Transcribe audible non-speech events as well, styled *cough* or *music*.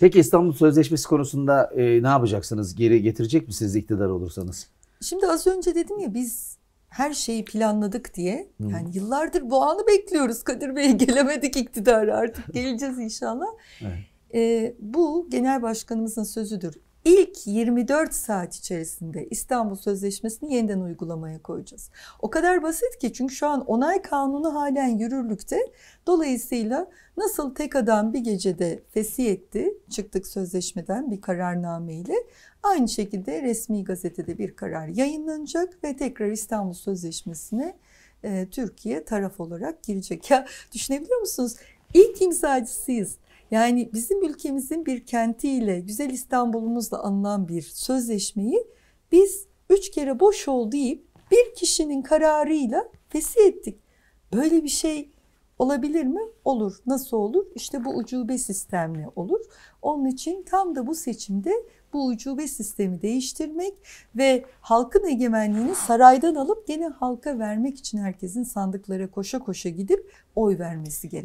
Peki İstanbul Sözleşmesi konusunda e, ne yapacaksınız? Geri getirecek misiniz iktidar olursanız? Şimdi az önce dedim ya biz her şeyi planladık diye. Hı. Yani yıllardır bu anı bekliyoruz Kadir Bey. *laughs* Gelemedik iktidara artık geleceğiz inşallah. evet. e, bu genel başkanımızın sözüdür ilk 24 saat içerisinde İstanbul Sözleşmesi'ni yeniden uygulamaya koyacağız. O kadar basit ki çünkü şu an onay kanunu halen yürürlükte. Dolayısıyla nasıl tek adam bir gecede fesih etti, çıktık sözleşmeden bir kararname ile aynı şekilde resmi gazetede bir karar yayınlanacak ve tekrar İstanbul Sözleşmesi'ne e, Türkiye taraf olarak girecek. Ya düşünebiliyor musunuz? İlk imzacısıyız. Yani bizim ülkemizin bir kentiyle, güzel İstanbul'umuzla anılan bir sözleşmeyi biz üç kere boş ol deyip bir kişinin kararıyla fesih ettik. Böyle bir şey olabilir mi? Olur. Nasıl olur? İşte bu ucube sistemle olur. Onun için tam da bu seçimde bu ucube sistemi değiştirmek ve halkın egemenliğini saraydan alıp gene halka vermek için herkesin sandıklara koşa koşa gidip oy vermesi gerek.